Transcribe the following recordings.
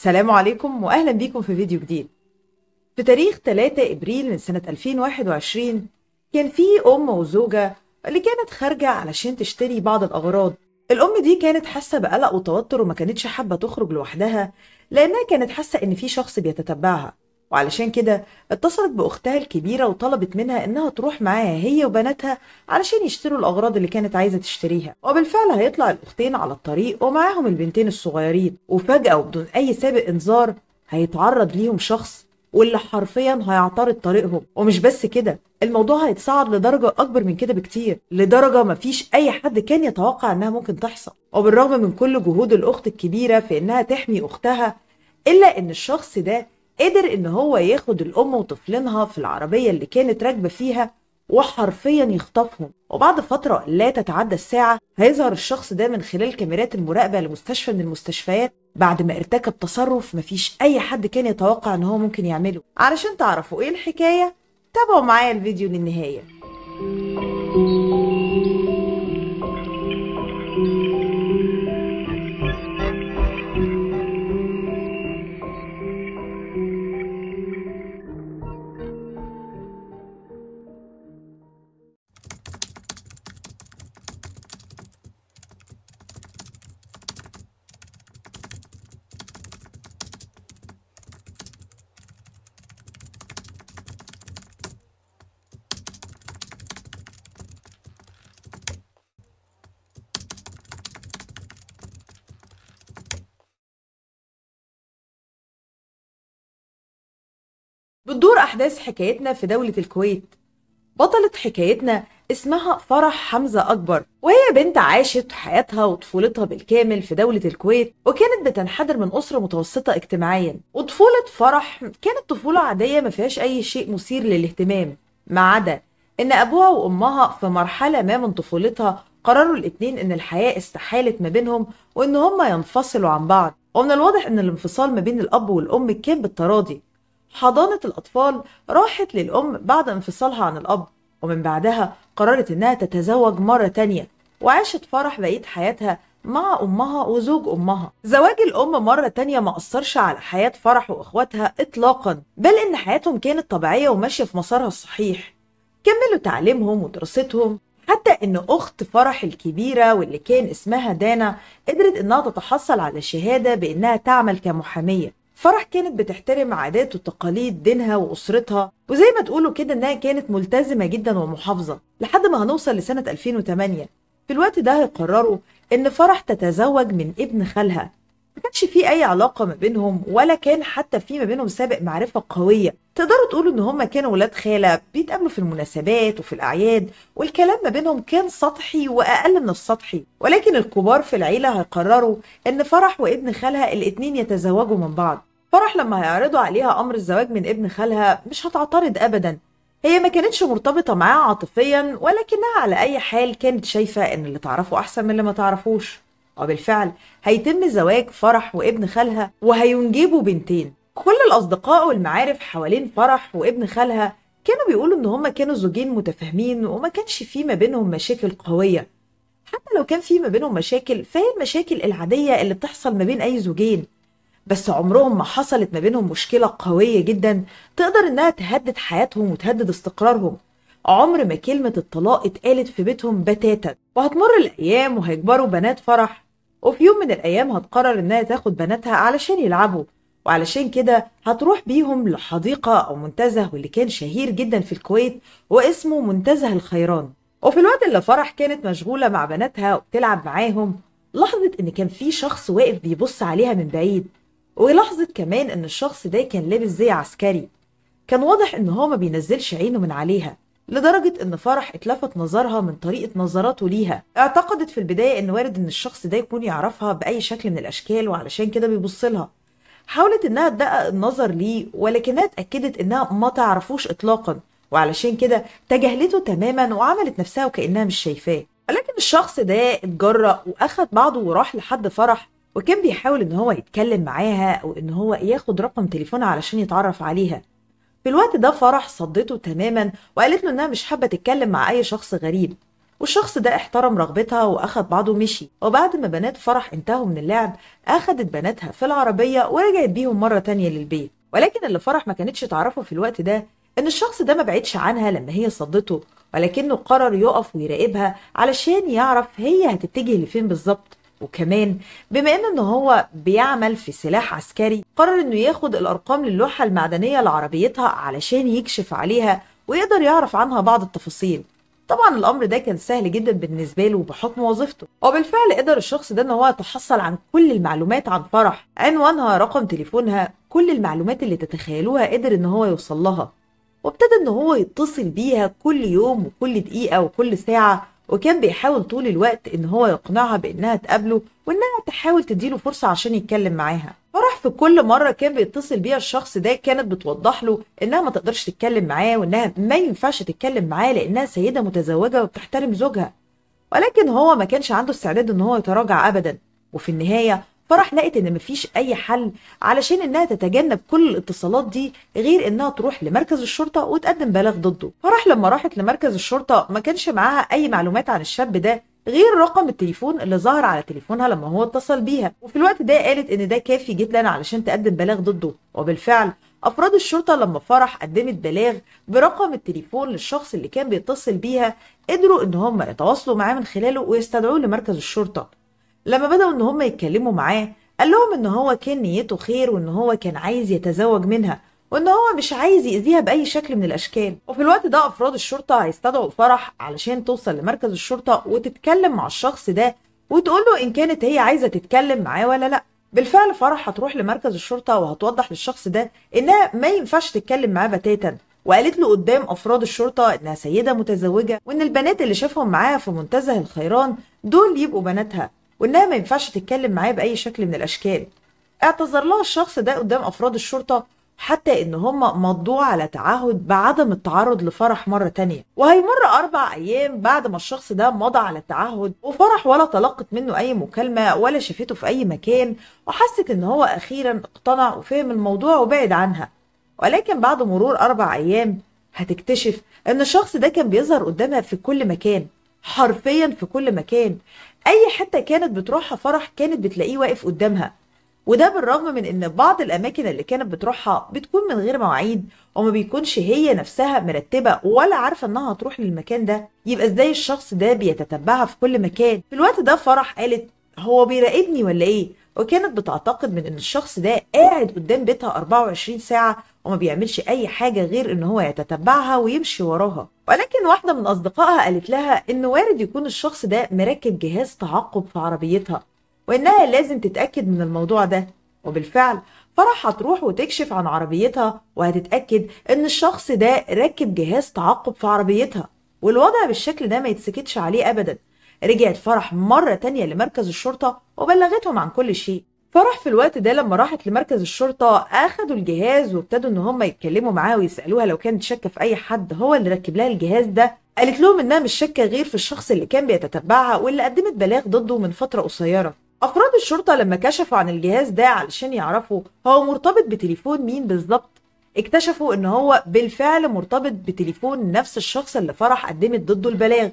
السلام عليكم وأهلا بيكم في فيديو جديد في تاريخ 3 إبريل من سنة 2021 كان في أم وزوجة اللي كانت خارجة علشان تشتري بعض الأغراض الأم دي كانت حاسة بقلق وتوتر وما كانتش حابة تخرج لوحدها لأنها كانت حاسة إن في شخص بيتتبعها وعلشان كده اتصلت بأختها الكبيرة وطلبت منها إنها تروح معاها هي وبناتها علشان يشتروا الأغراض اللي كانت عايزة تشتريها وبالفعل هيطلع الأختين على الطريق ومعاهم البنتين الصغيرين وفجأة وبدون أي سابق إنذار هيتعرض ليهم شخص واللي حرفيا هيعترض طريقهم ومش بس كده الموضوع هيتصعد لدرجة أكبر من كده بكتير لدرجة مفيش أي حد كان يتوقع إنها ممكن تحصل وبالرغم من كل جهود الأخت الكبيرة في إنها تحمي أختها إلا إن الشخص ده قدر ان هو ياخد الام وطفلينها في العربيه اللي كانت راكبه فيها وحرفيا يخطفهم وبعد فتره لا تتعدى الساعه هيظهر الشخص ده من خلال كاميرات المراقبه لمستشفى من المستشفيات بعد ما ارتكب تصرف مفيش اي حد كان يتوقع ان هو ممكن يعمله علشان تعرفوا ايه الحكايه تابعوا معايا الفيديو للنهايه بتدور أحداث حكايتنا في دولة الكويت بطلة حكايتنا اسمها فرح حمزة أكبر وهي بنت عاشت حياتها وطفولتها بالكامل في دولة الكويت وكانت بتنحدر من أسرة متوسطة اجتماعيا وطفولة فرح كانت طفولة عادية ما فيهاش أي شيء مثير للاهتمام ما عدا إن أبوها وأمها في مرحلة ما من طفولتها قرروا الاتنين إن الحياة استحالت ما بينهم وإن هما ينفصلوا عن بعض ومن الواضح إن الانفصال ما بين الأب والأم كان بالتراضي حضانة الأطفال راحت للأم بعد انفصالها عن الأب ومن بعدها قررت إنها تتزوج مرة تانية وعاشت فرح بقية حياتها مع أمها وزوج أمها زواج الأم مرة تانية ما أثرش على حياة فرح وإخواتها إطلاقا بل إن حياتهم كانت طبيعية وماشية في مسارها الصحيح كملوا تعليمهم ودراستهم حتى إن أخت فرح الكبيرة واللي كان اسمها دانا قدرت إنها تتحصل على شهادة بإنها تعمل كمحامية فرح كانت بتحترم عادات وتقاليد دينها وأسرتها وزي ما تقولوا كده إنها كانت ملتزمة جدا ومحافظة لحد ما هنوصل لسنة 2008 في الوقت ده هيقرروا إن فرح تتزوج من ابن خالها ما كانش في أي علاقة ما بينهم ولا كان حتى في ما بينهم سابق معرفة قوية تقدروا تقولوا إن هما كانوا ولاد خالة بيتقابلوا في المناسبات وفي الأعياد والكلام ما بينهم كان سطحي وأقل من السطحي ولكن الكبار في العيلة هيقرروا إن فرح وابن خالها الاتنين يتزوجوا من بعض فرح لما هيعرضوا عليها أمر الزواج من ابن خالها مش هتعترض أبدا هي ما كانتش مرتبطة معاه عاطفيا ولكنها على أي حال كانت شايفة إن اللي تعرفه أحسن من اللي ما تعرفوش وبالفعل هيتم زواج فرح وابن خالها وهينجبوا بنتين كل الأصدقاء والمعارف حوالين فرح وابن خالها كانوا بيقولوا إن هما كانوا زوجين متفاهمين وما كانش في ما بينهم مشاكل قوية حتى لو كان في ما بينهم مشاكل فهي المشاكل العادية اللي بتحصل ما بين أي زوجين بس عمرهم ما حصلت ما بينهم مشكلة قوية جدا تقدر إنها تهدد حياتهم وتهدد استقرارهم عمر ما كلمة الطلاق اتقالت في بيتهم بتاتا وهتمر الأيام وهيكبروا بنات فرح وفي يوم من الأيام هتقرر إنها تاخد بناتها علشان يلعبوا وعلشان كده هتروح بيهم لحديقة أو منتزه واللي كان شهير جدا في الكويت واسمه منتزه الخيران وفي الوقت اللي فرح كانت مشغولة مع بناتها وبتلعب معاهم لاحظت إن كان في شخص واقف بيبص عليها من بعيد ولاحظت كمان ان الشخص ده كان لابس زي عسكري كان واضح ان هو ما بينزلش عينه من عليها لدرجة إن فرح اتلفت نظرها من طريقة نظراته ليها اعتقدت في البداية إن وارد إن الشخص ده يكون يعرفها بأي شكل من الأشكال وعلشان كده بيبصلها حاولت إنها تدقق النظر ليه ولكنها اتأكدت إنها ما تعرفوش إطلاقا وعلشان كده تجاهلته تماما وعملت نفسها وكأنها مش شايفاه ولكن الشخص ده اتجرأ وأخد بعضه وراح لحد فرح وكان بيحاول ان هو يتكلم معاها او ان هو ياخد رقم تليفونها علشان يتعرف عليها في الوقت ده فرح صدته تماما وقالت له انها مش حابه تتكلم مع اي شخص غريب والشخص ده احترم رغبتها واخد بعضه ومشي وبعد ما بنات فرح انتهوا من اللعب اخدت بناتها في العربيه ورجعت بيهم مره تانية للبيت ولكن اللي فرح ما كانتش تعرفه في الوقت ده ان الشخص ده ما بعدش عنها لما هي صدته ولكنه قرر يقف ويراقبها علشان يعرف هي هتتجه لفين بالظبط وكمان بما ان ان هو بيعمل في سلاح عسكري قرر انه ياخد الارقام للوحة المعدنية لعربيتها علشان يكشف عليها ويقدر يعرف عنها بعض التفاصيل طبعا الامر ده كان سهل جدا بالنسبه له بحكم وظيفته وبالفعل قدر الشخص ده ان هو يتحصل عن كل المعلومات عن فرح عنوانها رقم تليفونها كل المعلومات اللي تتخيلوها قدر ان هو يوصل لها وابتدى ان هو يتصل بيها كل يوم وكل دقيقه وكل ساعه وكان بيحاول طول الوقت ان هو يقنعها بانها تقابله وانها تحاول تديله فرصه عشان يتكلم معاها فراح في كل مره كان بيتصل بيها الشخص ده كانت بتوضح له انها ما تقدرش تتكلم معاه وانها ما ينفعش تتكلم معاه لانها سيده متزوجه وبتحترم زوجها ولكن هو ما كانش عنده استعداد ان هو يتراجع ابدا وفي النهايه فراح لقت ان مفيش اي حل علشان انها تتجنب كل الاتصالات دي غير انها تروح لمركز الشرطه وتقدم بلاغ ضده فراح لما راحت لمركز الشرطه ما كانش معاها اي معلومات عن الشاب ده غير رقم التليفون اللي ظهر على تليفونها لما هو اتصل بيها وفي الوقت ده قالت ان ده كافي جدا علشان تقدم بلاغ ضده وبالفعل افراد الشرطه لما فرح قدمت بلاغ برقم التليفون للشخص اللي كان بيتصل بيها قدروا ان هم يتواصلوا معاه من خلاله ويستدعوه لمركز الشرطه لما بدأوا إن هما يتكلموا معاه قال لهم إن هو كان نيته خير وإن هو كان عايز يتزوج منها وإن هو مش عايز يأذيها بأي شكل من الأشكال وفي الوقت ده أفراد الشرطة هيستدعوا الفرح علشان توصل لمركز الشرطة وتتكلم مع الشخص ده وتقول له إن كانت هي عايزة تتكلم معاه ولا لأ بالفعل فرح هتروح لمركز الشرطة وهتوضح للشخص ده إنها ما ينفعش تتكلم معاه بتاتا وقالت له قدام افراد الشرطه انها سيده متزوجه وان البنات اللي شافهم معاها في منتزه الخيران دول يبقوا بناتها وانها ما ينفعش تتكلم معاه باي شكل من الاشكال اعتذر لها الشخص ده قدام افراد الشرطه حتى ان هم مضوا على تعهد بعدم التعرض لفرح مرة تانية وهيمر اربع ايام بعد ما الشخص ده مضى على التعهد وفرح ولا تلقت منه اي مكالمة ولا شافته في اي مكان وحست ان هو اخيرا اقتنع وفهم الموضوع وبعد عنها ولكن بعد مرور اربع ايام هتكتشف ان الشخص ده كان بيظهر قدامها في كل مكان حرفيا في كل مكان اي حته كانت بتروحها فرح كانت بتلاقيه واقف قدامها وده بالرغم من ان بعض الاماكن اللي كانت بتروحها بتكون من غير مواعيد وما بيكونش هي نفسها مرتبه ولا عارفه انها هتروح للمكان ده يبقى ازاي الشخص ده بيتتبعها في كل مكان في الوقت ده فرح قالت هو بيراقبني ولا ايه وكانت بتعتقد من ان الشخص ده قاعد قدام بيتها 24 ساعه وما بيعملش أي حاجة غير إن هو يتتبعها ويمشي وراها ولكن واحدة من أصدقائها قالت لها إن وارد يكون الشخص ده مركب جهاز تعقب في عربيتها وإنها لازم تتأكد من الموضوع ده وبالفعل فرح هتروح وتكشف عن عربيتها وهتتأكد إن الشخص ده ركب جهاز تعقب في عربيتها والوضع بالشكل ده ما يتسكتش عليه أبدا رجعت فرح مرة تانية لمركز الشرطة وبلغتهم عن كل شيء فراح في الوقت ده لما راحت لمركز الشرطه اخدوا الجهاز وابتدوا ان هم يتكلموا معاها ويسالوها لو كانت شاكه في اي حد هو اللي ركب لها الجهاز ده قالت لهم انها مش شاكه غير في الشخص اللي كان بيتتبعها واللي قدمت بلاغ ضده من فتره قصيره افراد الشرطه لما كشفوا عن الجهاز ده علشان يعرفوا هو مرتبط بتليفون مين بالظبط اكتشفوا ان هو بالفعل مرتبط بتليفون نفس الشخص اللي فرح قدمت ضده البلاغ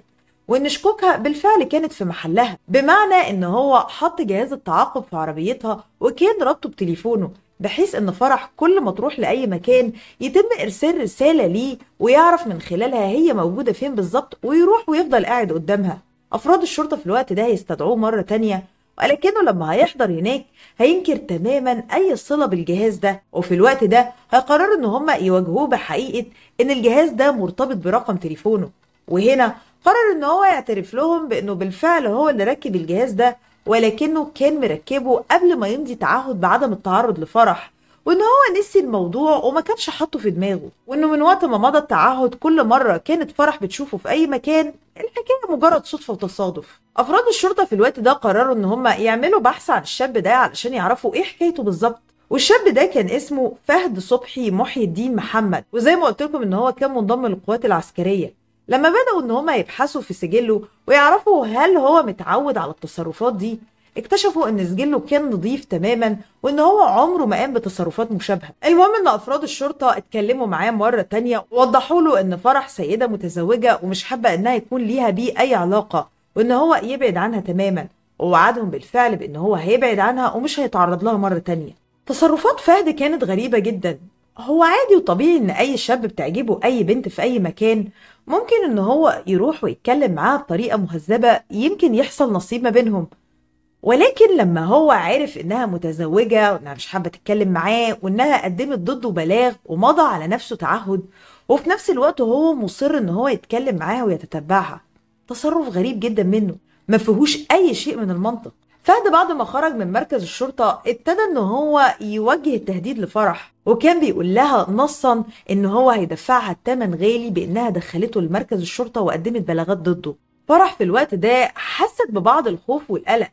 وان شكوكها بالفعل كانت في محلها بمعنى ان هو حط جهاز التعاقب في عربيتها وكان رابطه بتليفونه بحيث ان فرح كل ما تروح لاي مكان يتم ارسال رساله ليه ويعرف من خلالها هي موجوده فين بالظبط ويروح ويفضل قاعد قدامها افراد الشرطه في الوقت ده هيستدعوه مره تانية ولكنه لما هيحضر هناك هينكر تماما اي صله بالجهاز ده وفي الوقت ده هيقرروا ان هم يواجهوه بحقيقه ان الجهاز ده مرتبط برقم تليفونه وهنا قرر ان هو يعترف لهم بانه بالفعل هو اللي ركب الجهاز ده ولكنه كان مركبه قبل ما يمضي تعهد بعدم التعرض لفرح وان هو نسي الموضوع وما كانش حاطه في دماغه وانه من وقت ما مضى التعهد كل مره كانت فرح بتشوفه في اي مكان الحكايه مجرد صدفه وتصادف افراد الشرطه في الوقت ده قرروا ان هم يعملوا بحث عن الشاب ده علشان يعرفوا ايه حكايته بالظبط والشاب ده كان اسمه فهد صبحي محي الدين محمد وزي ما قلت لكم ان هو كان منضم للقوات العسكريه لما بدأوا إن هما يبحثوا في سجله ويعرفوا هل هو متعود على التصرفات دي اكتشفوا ان سجله كان نظيف تماما وان هو عمره ما قام بتصرفات مشابهه المهم ان افراد الشرطه اتكلموا معاه مره تانية ووضحوا له ان فرح سيده متزوجه ومش حابه انها يكون ليها بيه اي علاقه وان هو يبعد عنها تماما ووعدهم بالفعل بان هو هيبعد عنها ومش هيتعرض لها مره تانية تصرفات فهد كانت غريبه جدا هو عادي وطبيعي ان اي شاب بتعجبه اي بنت في اي مكان ممكن ان هو يروح ويتكلم معاها بطريقة مهذبة يمكن يحصل نصيب ما بينهم ولكن لما هو عرف انها متزوجة وانها مش حابة تتكلم معاه وانها قدمت ضده بلاغ ومضى على نفسه تعهد وفي نفس الوقت هو مصر ان هو يتكلم معاها ويتتبعها تصرف غريب جدا منه ما فيهوش اي شيء من المنطق فهد بعد ما خرج من مركز الشرطة ابتدى ان هو يوجه التهديد لفرح وكان بيقول لها نصا ان هو هيدفعها التمن غالي بانها دخلته لمركز الشرطة وقدمت بلاغات ضده فرح في الوقت ده حست ببعض الخوف والقلق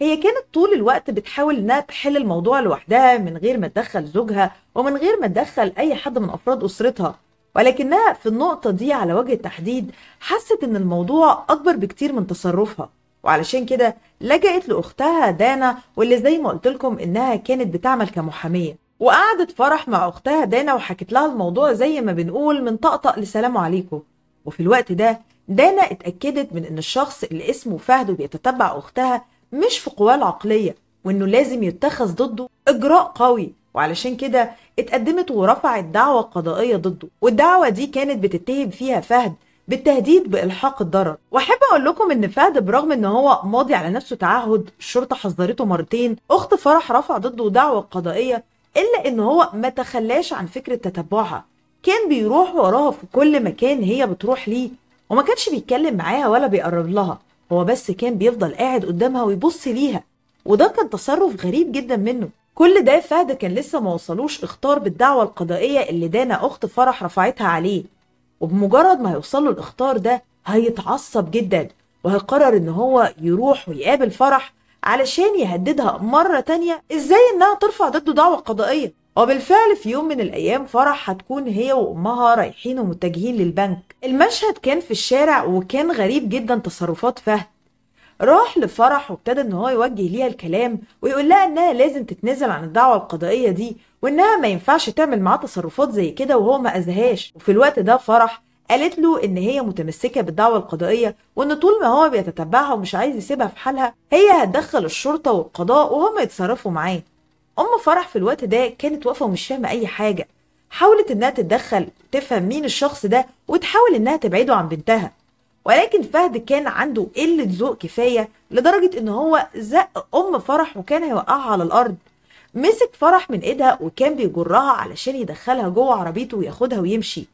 هي كانت طول الوقت بتحاول انها تحل الموضوع لوحدها من غير ما تدخل زوجها ومن غير ما تدخل اي حد من افراد اسرتها ولكنها في النقطة دي على وجه التحديد حست ان الموضوع اكبر بكتير من تصرفها وعلشان كده لجأت لأختها دانا واللي زي ما قلت لكم إنها كانت بتعمل كمحامية وقعدت فرح مع أختها دانا وحكت لها الموضوع زي ما بنقول من طقطق لسلام عليكم وفي الوقت ده دانا اتأكدت من إن الشخص اللي اسمه فهد وبيتتبع أختها مش في قواه العقلية وإنه لازم يتخذ ضده إجراء قوي وعلشان كده اتقدمت ورفعت دعوة قضائية ضده والدعوة دي كانت بتتهم فيها فهد بالتهديد بالحاق الضرر واحب اقول لكم ان فهد برغم ان هو ماضي على نفسه تعهد الشرطه حذرته مرتين اخت فرح رفع ضده دعوه قضائيه الا ان هو ما تخلاش عن فكره تتبعها كان بيروح وراها في كل مكان هي بتروح ليه وما كانش بيتكلم معاها ولا بيقرب لها هو بس كان بيفضل قاعد قدامها ويبص ليها وده كان تصرف غريب جدا منه كل ده فهد كان لسه ما وصلوش اختار بالدعوه القضائيه اللي دانا اخت فرح رفعتها عليه وبمجرد ما هيوصل له الاخطار ده هيتعصب جدا وهيقرر ان هو يروح ويقابل فرح علشان يهددها مرة تانية ازاي انها ترفع ضده دعوة قضائية وبالفعل في يوم من الايام فرح هتكون هي وامها رايحين ومتجهين للبنك المشهد كان في الشارع وكان غريب جدا تصرفات فهد راح لفرح وابتدى ان هو يوجه ليها الكلام ويقول لها انها لازم تتنازل عن الدعوه القضائيه دي وانها ما ينفعش تعمل معاه تصرفات زي كده وهو ما اذهاش وفي الوقت ده فرح قالت له ان هي متمسكه بالدعوه القضائيه وان طول ما هو بيتتبعها ومش عايز يسيبها في حالها هي هتدخل الشرطه والقضاء وهم يتصرفوا معاه ام فرح في الوقت ده كانت واقفه ومش فاهمه اي حاجه حاولت انها تتدخل تفهم مين الشخص ده وتحاول انها تبعده عن بنتها ولكن فهد كان عنده قله ذوق كفايه لدرجه ان هو زق ام فرح وكان هيوقعها على الارض مسك فرح من ايدها وكان بيجرها علشان يدخلها جوه عربيته وياخدها ويمشي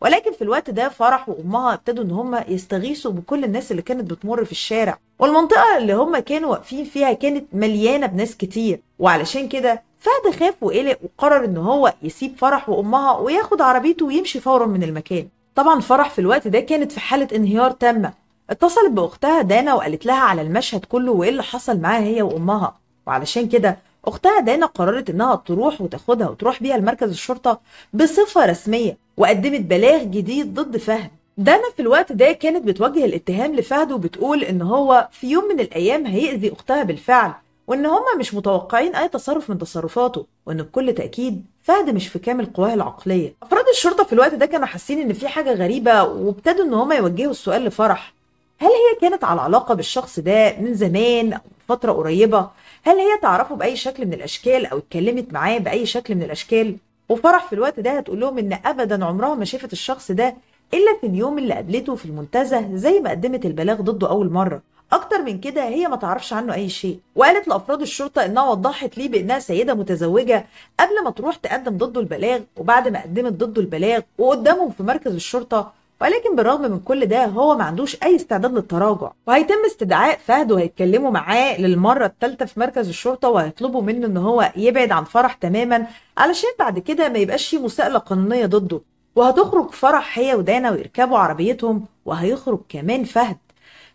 ولكن في الوقت ده فرح وامها ابتدوا ان هم يستغيثوا بكل الناس اللي كانت بتمر في الشارع والمنطقه اللي هم كانوا واقفين فيها كانت مليانه بناس كتير وعلشان كده فهد خاف وقلق وقرر ان هو يسيب فرح وامها وياخد عربيته ويمشي فورا من المكان طبعا فرح في الوقت ده كانت في حاله انهيار تامه اتصلت باختها دانا وقالت لها على المشهد كله وايه اللي حصل معاها هي وامها وعلشان كده اختها دانا قررت انها تروح وتاخدها وتروح بيها لمركز الشرطه بصفه رسميه وقدمت بلاغ جديد ضد فهد دانا في الوقت ده كانت بتوجه الاتهام لفهد وبتقول ان هو في يوم من الايام هيأذي اختها بالفعل وان هما مش متوقعين اي تصرف من تصرفاته وان بكل تاكيد فهد مش في كامل قواه العقليه افراد الشرطه في الوقت ده كانوا حاسين ان في حاجه غريبه وابتدوا ان هما يوجهوا السؤال لفرح هل هي كانت على علاقه بالشخص ده من زمان فتره قريبه هل هي تعرفه باي شكل من الاشكال او اتكلمت معاه باي شكل من الاشكال وفرح في الوقت ده هتقول لهم ان ابدا عمرها ما شافت الشخص ده الا في اليوم اللي قابلته في المنتزه زي ما قدمت البلاغ ضده اول مره اكتر من كده هي ما تعرفش عنه اي شيء وقالت لافراد الشرطه انها وضحت ليه بانها سيده متزوجه قبل ما تروح تقدم ضده البلاغ وبعد ما قدمت ضده البلاغ وقدامهم في مركز الشرطه ولكن بالرغم من كل ده هو ما عندوش اي استعداد للتراجع وهيتم استدعاء فهد وهيتكلموا معاه للمره الثالثه في مركز الشرطه وهيطلبوا منه ان هو يبعد عن فرح تماما علشان بعد كده ما يبقاش في مساءله قانونيه ضده وهتخرج فرح هي ودانا ويركبوا عربيتهم وهيخرج كمان فهد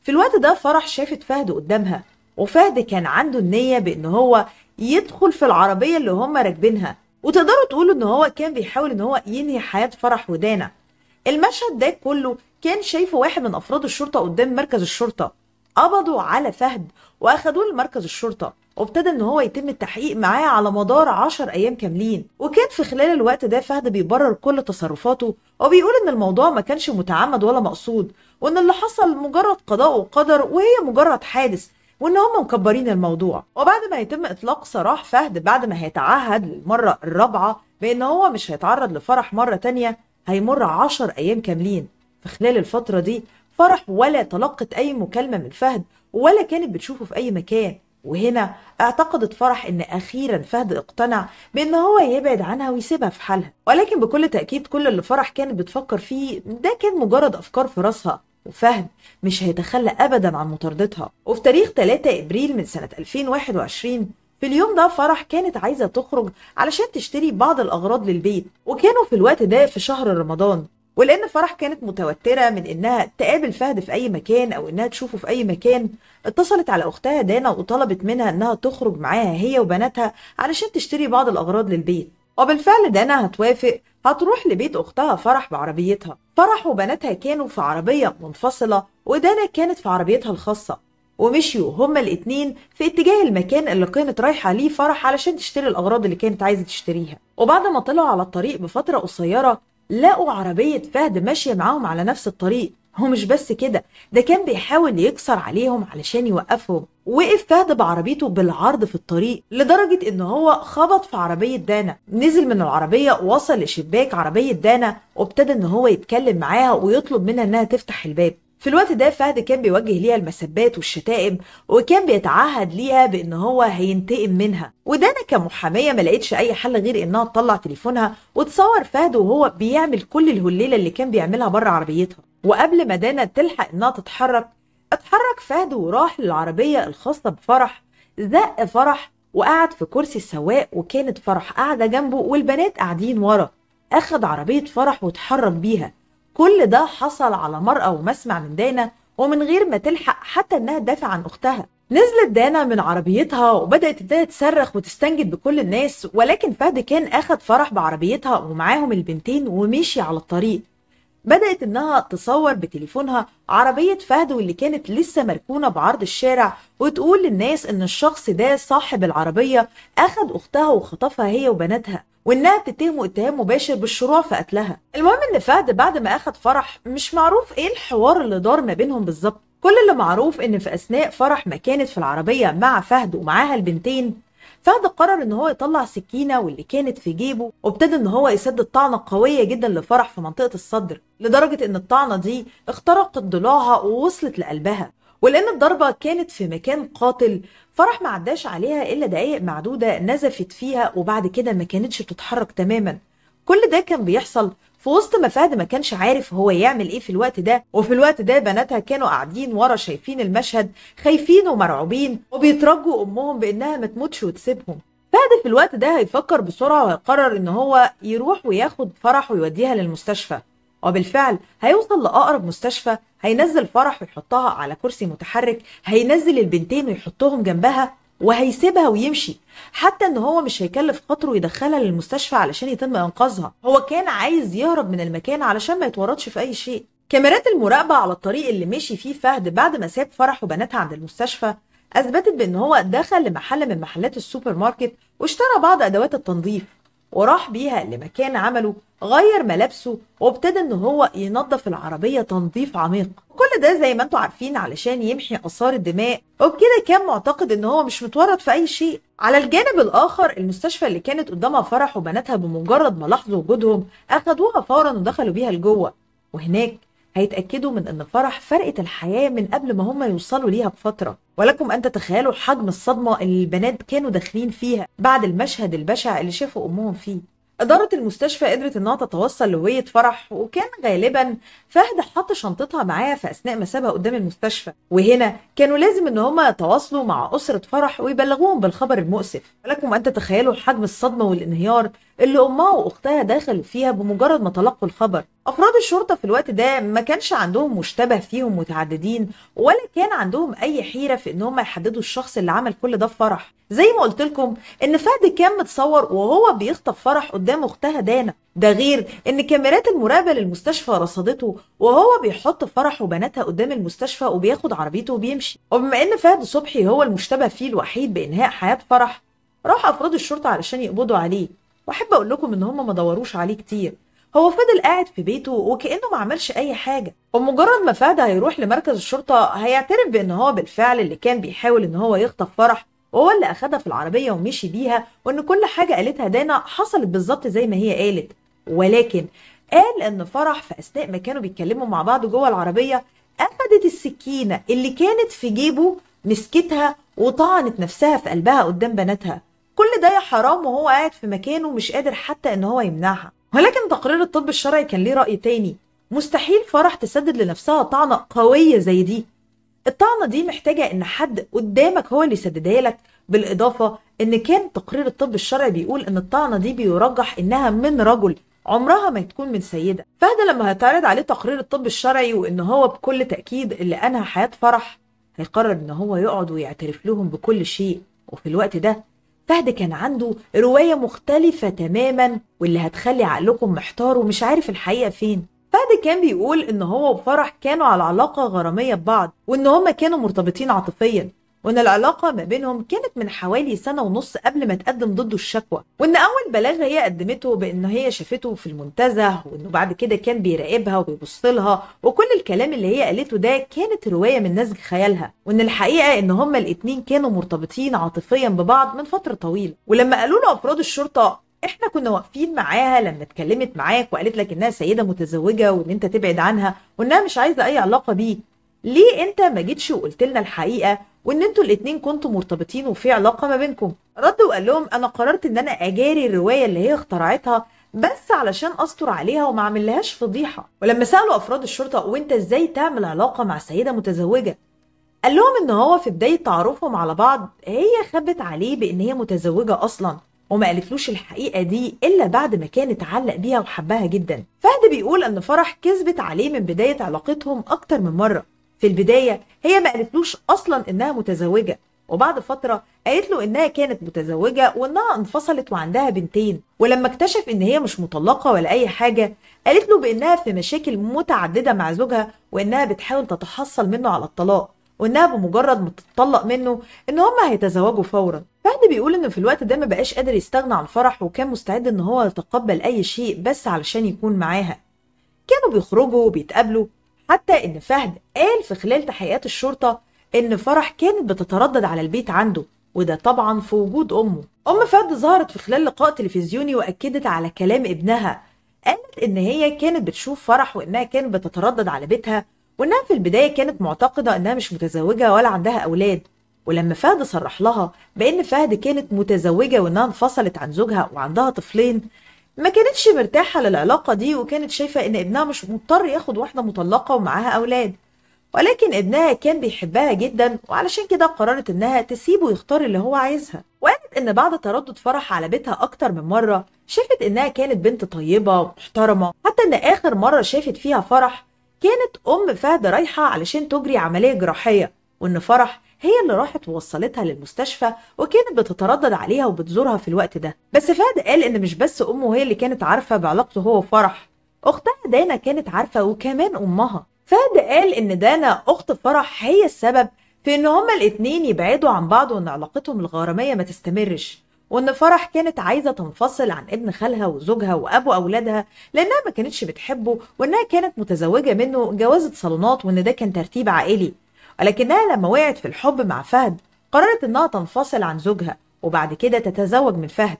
في الوقت ده فرح شافت فهد قدامها وفهد كان عنده النية بأن هو يدخل في العربية اللي هم راكبينها وتقدروا تقولوا ان هو كان بيحاول ان هو ينهي حياة فرح ودانا المشهد ده كله كان شايفه واحد من افراد الشرطه قدام مركز الشرطه قبضوا على فهد واخدوه لمركز الشرطه وابتدى ان هو يتم التحقيق معاه على مدار 10 ايام كاملين وكان في خلال الوقت ده فهد بيبرر كل تصرفاته وبيقول ان الموضوع ما كانش متعمد ولا مقصود وان اللي حصل مجرد قضاء وقدر وهي مجرد حادث وان هم مكبرين الموضوع وبعد ما يتم اطلاق سراح فهد بعد ما هيتعهد للمره الرابعه بان هو مش هيتعرض لفرح مره تانية هيمر عشر أيام كاملين في خلال الفترة دي فرح ولا تلقت أي مكالمة من فهد ولا كانت بتشوفه في أي مكان وهنا اعتقدت فرح ان اخيرا فهد اقتنع بان هو يبعد عنها ويسيبها في حالها ولكن بكل تاكيد كل اللي فرح كانت بتفكر فيه ده كان مجرد افكار في راسها وفهد مش هيتخلى ابدا عن مطاردتها وفي تاريخ 3 ابريل من سنه 2021 في اليوم ده فرح كانت عايزة تخرج علشان تشتري بعض الأغراض للبيت وكانوا في الوقت ده في شهر رمضان ولأن فرح كانت متوترة من إنها تقابل فهد في أي مكان أو إنها تشوفه في أي مكان اتصلت على أختها دانا وطلبت منها إنها تخرج معاها هي وبناتها علشان تشتري بعض الأغراض للبيت وبالفعل دانا هتوافق هتروح لبيت أختها فرح بعربيتها فرح وبناتها كانوا في عربية منفصلة ودانا كانت في عربيتها الخاصة ومشيوا هما الاتنين في اتجاه المكان اللي كانت رايحة ليه فرح علشان تشتري الأغراض اللي كانت عايزة تشتريها وبعد ما طلعوا على الطريق بفترة قصيرة لقوا عربية فهد ماشية معاهم على نفس الطريق هو مش بس كده ده كان بيحاول يكسر عليهم علشان يوقفهم وقف فهد بعربيته بالعرض في الطريق لدرجة ان هو خبط في عربية دانا نزل من العربية وصل لشباك عربية دانا وابتدى ان هو يتكلم معاها ويطلب منها انها تفتح الباب في الوقت ده فهد كان بيوجه ليها المسبات والشتائم وكان بيتعهد ليها بان هو هينتقم منها ودانا كمحاميه ما لقيتش اي حل غير انها تطلع تليفونها وتصور فهد وهو بيعمل كل الهليله اللي كان بيعملها بره عربيتها وقبل ما دانا تلحق انها تتحرك اتحرك فهد وراح للعربيه الخاصه بفرح زق فرح وقعد في كرسي السواق وكانت فرح قاعده جنبه والبنات قاعدين ورا اخد عربيه فرح واتحرك بيها كل ده حصل على مرأة ومسمع من دانا ومن غير ما تلحق حتى إنها تدافع عن أختها نزلت دانا من عربيتها وبدأت ابتدت تصرخ وتستنجد بكل الناس ولكن فهد كان أخد فرح بعربيتها ومعاهم البنتين ومشي على الطريق بدأت إنها تصور بتليفونها عربية فهد واللي كانت لسه مركونة بعرض الشارع وتقول للناس إن الشخص ده صاحب العربية أخد أختها وخطفها هي وبناتها وانها تتهمه اتهام مباشر بالشروع في قتلها المهم ان فهد بعد ما اخد فرح مش معروف ايه الحوار اللي دار ما بينهم بالظبط كل اللي معروف ان في اثناء فرح ما كانت في العربيه مع فهد ومعاها البنتين فهد قرر ان هو يطلع سكينه واللي كانت في جيبه وابتدى ان هو يسدد طعنه قويه جدا لفرح في منطقه الصدر لدرجه ان الطعنه دي اخترقت ضلوعها ووصلت لقلبها ولأن الضربة كانت في مكان قاتل فرح ما عداش عليها إلا دقايق معدودة نزفت فيها وبعد كده ما كانتش بتتحرك تماما كل ده كان بيحصل في وسط ما فهد ما كانش عارف هو يعمل ايه في الوقت ده وفي الوقت ده بناتها كانوا قاعدين ورا شايفين المشهد خايفين ومرعوبين وبيترجوا امهم بانها ما تموتش وتسيبهم فهد في الوقت ده هيفكر بسرعه ويقرر ان هو يروح وياخد فرح ويوديها للمستشفى وبالفعل هيوصل لأقرب مستشفى هينزل فرح ويحطها على كرسي متحرك هينزل البنتين ويحطهم جنبها وهيسيبها ويمشي حتى ان هو مش هيكلف خاطره يدخلها للمستشفى علشان يتم انقاذها هو كان عايز يهرب من المكان علشان ما يتورطش في اي شيء كاميرات المراقبة على الطريق اللي مشي فيه فهد بعد ما ساب فرح وبناتها عند المستشفى أثبتت بأن هو دخل لمحل من محلات السوبر ماركت واشترى بعض أدوات التنظيف وراح بيها لمكان عمله غير ملابسه وابتدى ان هو ينظف العربيه تنظيف عميق كل ده زي ما انتم عارفين علشان يمحي اثار الدماء وبكده كان معتقد ان هو مش متورط في اي شيء على الجانب الاخر المستشفى اللي كانت قدامها فرح وبناتها بمجرد ما لاحظوا وجودهم اخدوها فورا ودخلوا بيها لجوه وهناك هيتأكدوا من إن فرح فرقت الحياة من قبل ما هم يوصلوا ليها بفترة ولكم أن تتخيلوا حجم الصدمة اللي البنات كانوا داخلين فيها بعد المشهد البشع اللي شافوا أمهم فيه إدارة المستشفى قدرت إنها تتوصل لهوية فرح وكان غالبا فهد حط شنطتها معاه في أثناء ما سابها قدام المستشفى وهنا كانوا لازم إن هما يتواصلوا مع أسرة فرح ويبلغوهم بالخبر المؤسف لكم أن تتخيلوا حجم الصدمة والانهيار اللي أمها وأختها دخلوا فيها بمجرد ما تلقوا الخبر أفراد الشرطة في الوقت ده ما كانش عندهم مشتبه فيهم متعددين ولا كان عندهم أي حيرة في ان هم يحددوا الشخص اللي عمل كل ده في فرح زي ما قلت لكم إن فهد كان متصور وهو بيخطف فرح قدام أختها دانا ده غير إن كاميرات المراقبة للمستشفى رصدته وهو بيحط فرح وبناتها قدام المستشفى وبياخد عربيته وبيمشي وبما إن فهد صبحي هو المشتبه فيه الوحيد بإنهاء حياة فرح راح افراد الشرطه علشان يقبضوا عليه واحب اقول لكم ان هم ما دوروش عليه كتير هو فضل قاعد في بيته وكانه ما عملش اي حاجه ومجرد ما فهد هيروح لمركز الشرطه هيعترف بان هو بالفعل اللي كان بيحاول ان هو يخطف فرح وهو اللي اخدها في العربيه ومشي بيها وان كل حاجه قالتها دانا حصلت بالظبط زي ما هي قالت ولكن قال ان فرح في اثناء ما كانوا بيتكلموا مع بعض جوه العربيه اخدت السكينه اللي كانت في جيبه مسكتها وطعنت نفسها في قلبها قدام بناتها كل ده يا حرام وهو قاعد في مكانه مش قادر حتى ان هو يمنعها ولكن تقرير الطب الشرعي كان ليه رأي تاني مستحيل فرح تسدد لنفسها طعنة قوية زي دي الطعنة دي محتاجة ان حد قدامك هو اللي يسددها لك بالإضافة ان كان تقرير الطب الشرعي بيقول ان الطعنة دي بيرجح انها من رجل عمرها ما تكون من سيدة فهذا لما هيتعرض عليه تقرير الطب الشرعي وان هو بكل تأكيد اللي أنهى حياة فرح هيقرر ان هو يقعد ويعترف لهم بكل شيء وفي الوقت ده فهد كان عنده رواية مختلفة تماما واللي هتخلي عقلكم محتار ومش عارف الحقيقة فين فهد كان بيقول ان هو وفرح كانوا على علاقة غرامية ببعض وان هما كانوا مرتبطين عاطفيا وإن العلاقة ما بينهم كانت من حوالي سنة ونص قبل ما تقدم ضده الشكوى وإن أول بلاغ هي قدمته بإن هي شافته في المنتزه وإنه بعد كده كان بيراقبها وبيبص لها وكل الكلام اللي هي قالته ده كانت رواية من نسج خيالها وإن الحقيقة إن هما الاتنين كانوا مرتبطين عاطفيا ببعض من فترة طويلة ولما قالوا له أفراد الشرطة احنا كنا واقفين معاها لما اتكلمت معاك وقالت لك انها سيده متزوجه وان انت تبعد عنها وانها مش عايزه اي علاقه بيك ليه انت ما جيتش وقلت لنا الحقيقه وان انتوا الاتنين كنتوا مرتبطين وفي علاقه ما بينكم رد وقال لهم انا قررت ان انا اجاري الروايه اللي هي اخترعتها بس علشان استر عليها وما اعملهاش فضيحه ولما سالوا افراد الشرطه وانت ازاي تعمل علاقه مع سيده متزوجه قال لهم ان هو في بدايه تعرفهم على بعض هي خبت عليه بان هي متزوجه اصلا وما قالتلوش الحقيقه دي الا بعد ما كان اتعلق بيها وحبها جدا فهد بيقول ان فرح كذبت عليه من بدايه علاقتهم اكتر من مره في البداية هي ما قالتلوش أصلا إنها متزوجة وبعد فترة قالت له إنها كانت متزوجة وإنها انفصلت وعندها بنتين ولما اكتشف إن هي مش مطلقة ولا أي حاجة قالت له بإنها في مشاكل متعددة مع زوجها وإنها بتحاول تتحصل منه على الطلاق وإنها بمجرد ما تتطلق منه إن هما هيتزوجوا فورا فهد بيقول إنه في الوقت ده ما بقاش قادر يستغنى عن فرح وكان مستعد إن هو يتقبل أي شيء بس علشان يكون معاها كانوا بيخرجوا وبيتقابلوا حتى إن فهد قال في خلال تحقيقات الشرطة إن فرح كانت بتتردد على البيت عنده وده طبعا في وجود أمه أم فهد ظهرت في خلال لقاء تلفزيوني وأكدت على كلام ابنها قالت إن هي كانت بتشوف فرح وإنها كانت بتتردد على بيتها وإنها في البداية كانت معتقدة إنها مش متزوجة ولا عندها أولاد ولما فهد صرح لها بان فهد كانت متزوجه وانها انفصلت عن زوجها وعندها طفلين ما كانتش مرتاحة للعلاقة دي وكانت شايفة إن ابنها مش مضطر ياخد واحدة مطلقة ومعاها أولاد ولكن ابنها كان بيحبها جدا وعلشان كده قررت إنها تسيبه يختار اللي هو عايزها وقالت إن بعد تردد فرح على بيتها أكتر من مرة شافت إنها كانت بنت طيبة ومحترمة حتى إن آخر مرة شافت فيها فرح كانت أم فهد رايحة علشان تجري عملية جراحية وإن فرح هي اللي راحت ووصلتها للمستشفى وكانت بتتردد عليها وبتزورها في الوقت ده بس فهد قال ان مش بس امه هي اللي كانت عارفه بعلاقته هو وفرح اختها دانا كانت عارفه وكمان امها فهد قال ان دانا اخت فرح هي السبب في ان هما الاتنين يبعدوا عن بعض وان علاقتهم الغراميه ما تستمرش وان فرح كانت عايزه تنفصل عن ابن خالها وزوجها وابو اولادها لانها ما كانتش بتحبه وانها كانت متزوجه منه جوازه صالونات وان ده كان ترتيب عائلي ولكنها لما وقعت في الحب مع فهد قررت إنها تنفصل عن زوجها وبعد كده تتزوج من فهد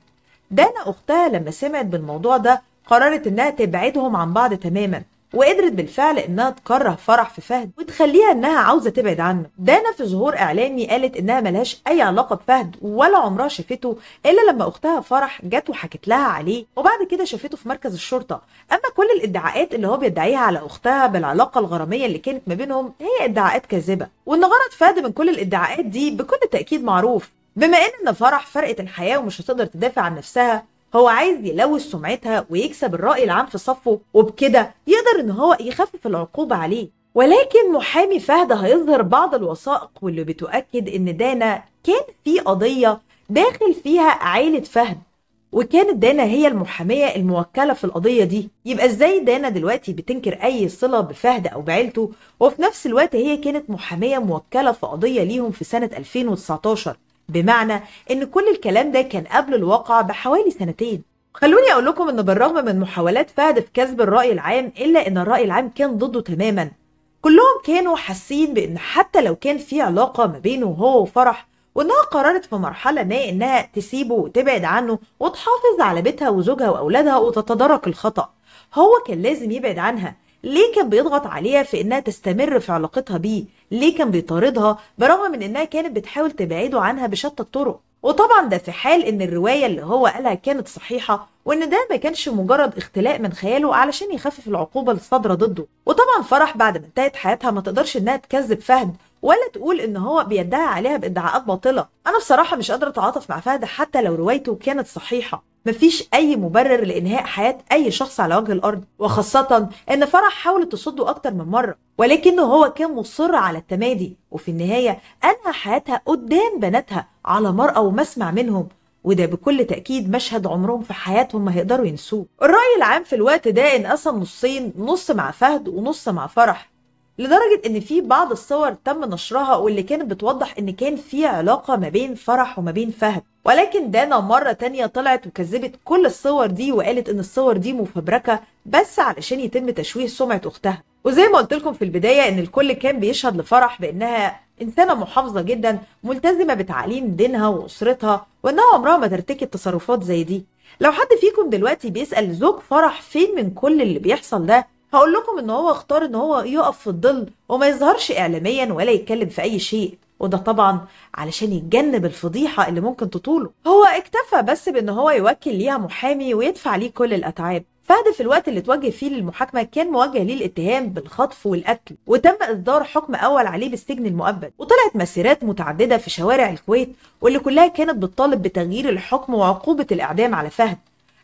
دانا أختها لما سمعت بالموضوع ده قررت إنها تبعدهم عن بعض تماما وقدرت بالفعل انها تكره فرح في فهد وتخليها انها عاوزه تبعد عنه دانا في ظهور اعلامي قالت انها ملهاش اي علاقه بفهد ولا عمرها شافته الا لما اختها فرح جت وحكت لها عليه وبعد كده شافته في مركز الشرطه اما كل الادعاءات اللي هو بيدعيها على اختها بالعلاقه الغراميه اللي كانت ما بينهم هي ادعاءات كاذبه وان غرض فهد من كل الادعاءات دي بكل تاكيد معروف بما ان فرح فرقت الحياه ومش هتقدر تدافع عن نفسها هو عايز يلوث سمعتها ويكسب الرأي العام في صفه وبكده يقدر إن هو يخفف العقوبة عليه ولكن محامي فهد هيظهر بعض الوثائق واللي بتؤكد إن دانا كان في قضية داخل فيها عائلة فهد وكانت دانا هي المحامية الموكلة في القضية دي يبقى ازاي دانا دلوقتي بتنكر أي صلة بفهد أو بعيلته وفي نفس الوقت هي كانت محامية موكلة في قضية ليهم في سنة 2019 بمعنى إن كل الكلام ده كان قبل الواقع بحوالي سنتين خلوني أقول لكم إن بالرغم من محاولات فهد في كسب الرأي العام إلا إن الرأي العام كان ضده تماما كلهم كانوا حاسين بإن حتى لو كان في علاقة ما بينه هو وفرح وإنها قررت في مرحلة ما إنها تسيبه وتبعد عنه وتحافظ على بيتها وزوجها وأولادها وتتدارك الخطأ هو كان لازم يبعد عنها ليه كان بيضغط عليها في إنها تستمر في علاقتها بيه ليه كان بيطاردها برغم من انها كانت بتحاول تبعده عنها بشتى الطرق وطبعا ده في حال ان الرواية اللي هو قالها كانت صحيحة وان ده ما كانش مجرد اختلاء من خياله علشان يخفف العقوبة الصادرة ضده وطبعا فرح بعد ما انتهت حياتها ما تقدرش انها تكذب فهد ولا تقول ان هو بيدعي عليها بادعاءات باطله انا بصراحه مش قادره اتعاطف مع فهد حتى لو روايته كانت صحيحه مفيش أي مبرر لإنهاء حياة أي شخص على وجه الأرض وخاصة إن فرح حاولت تصده أكتر من مرة ولكنه هو كان مصر على التمادي وفي النهاية أنهى حياتها قدام بناتها على مرأى ومسمع منهم وده بكل تأكيد مشهد عمرهم في حياتهم ما هيقدروا ينسوه الرأي العام في الوقت ده انقسم نصين نص مع فهد ونص مع فرح لدرجه ان في بعض الصور تم نشرها واللي كانت بتوضح ان كان في علاقه ما بين فرح وما بين فهد ولكن دانا مره تانية طلعت وكذبت كل الصور دي وقالت ان الصور دي مفبركه بس علشان يتم تشويه سمعه اختها وزي ما قلت لكم في البدايه ان الكل كان بيشهد لفرح بانها انسانه محافظه جدا ملتزمه بتعاليم دينها واسرتها وانها عمرها ما ترتكب تصرفات زي دي لو حد فيكم دلوقتي بيسال زوج فرح فين من كل اللي بيحصل ده هقول لكم ان هو اختار ان هو يقف في الظل وما يظهرش اعلاميا ولا يتكلم في اي شيء وده طبعا علشان يتجنب الفضيحة اللي ممكن تطوله هو اكتفى بس بان هو يوكل ليها محامي ويدفع ليه كل الاتعاب فهد في الوقت اللي اتوجه فيه للمحاكمة كان موجه ليه الاتهام بالخطف والقتل وتم إصدار حكم أول عليه بالسجن المؤبد وطلعت مسيرات متعددة في شوارع الكويت واللي كلها كانت بتطالب بتغيير الحكم وعقوبة الإعدام على فهد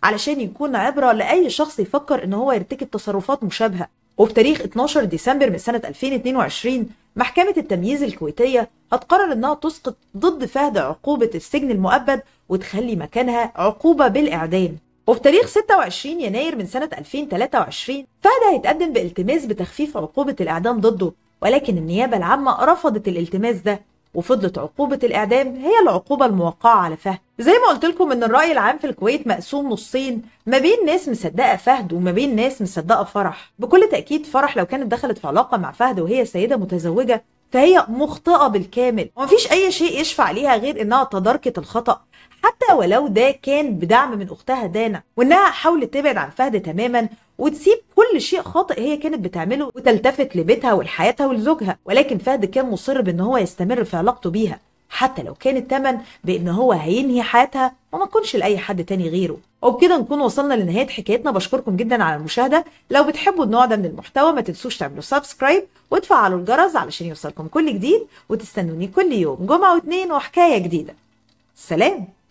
علشان يكون عبرة لأي شخص يفكر إن هو يرتكب تصرفات مشابهة وفي تاريخ 12 ديسمبر من سنة 2022 محكمة التمييز الكويتية هتقرر إنها تسقط ضد فهد عقوبة السجن المؤبد وتخلي مكانها عقوبة بالإعدام وفي تاريخ 26 يناير من سنة 2023 فهد هيتقدم بالتماس بتخفيف عقوبة الإعدام ضده ولكن النيابة العامة رفضت الالتماس ده وفضلت عقوبة الإعدام هي العقوبة الموقعة على فهد زي ما قلت لكم إن الرأي العام في الكويت مقسوم نصين ما بين ناس مصدقة فهد وما بين ناس مصدقة فرح بكل تأكيد فرح لو كانت دخلت في علاقة مع فهد وهي سيدة متزوجة فهي مخطئة بالكامل ومفيش أي شيء يشفع ليها غير إنها تداركت الخطأ حتى ولو ده كان بدعم من أختها دانا وإنها حاولت تبعد عن فهد تماما وتسيب كل شيء خاطئ هي كانت بتعمله وتلتفت لبيتها ولحياتها ولزوجها ولكن فهد كان مصر بان هو يستمر في علاقته بيها حتى لو كان التمن بان هو هينهي حياتها وما تكونش لاي حد تاني غيره وبكده نكون وصلنا لنهايه حكايتنا بشكركم جدا على المشاهده لو بتحبوا النوع ده من المحتوى ما تنسوش تعملوا سبسكرايب وتفعلوا الجرس علشان يوصلكم كل جديد وتستنوني كل يوم جمعه واثنين وحكايه جديده سلام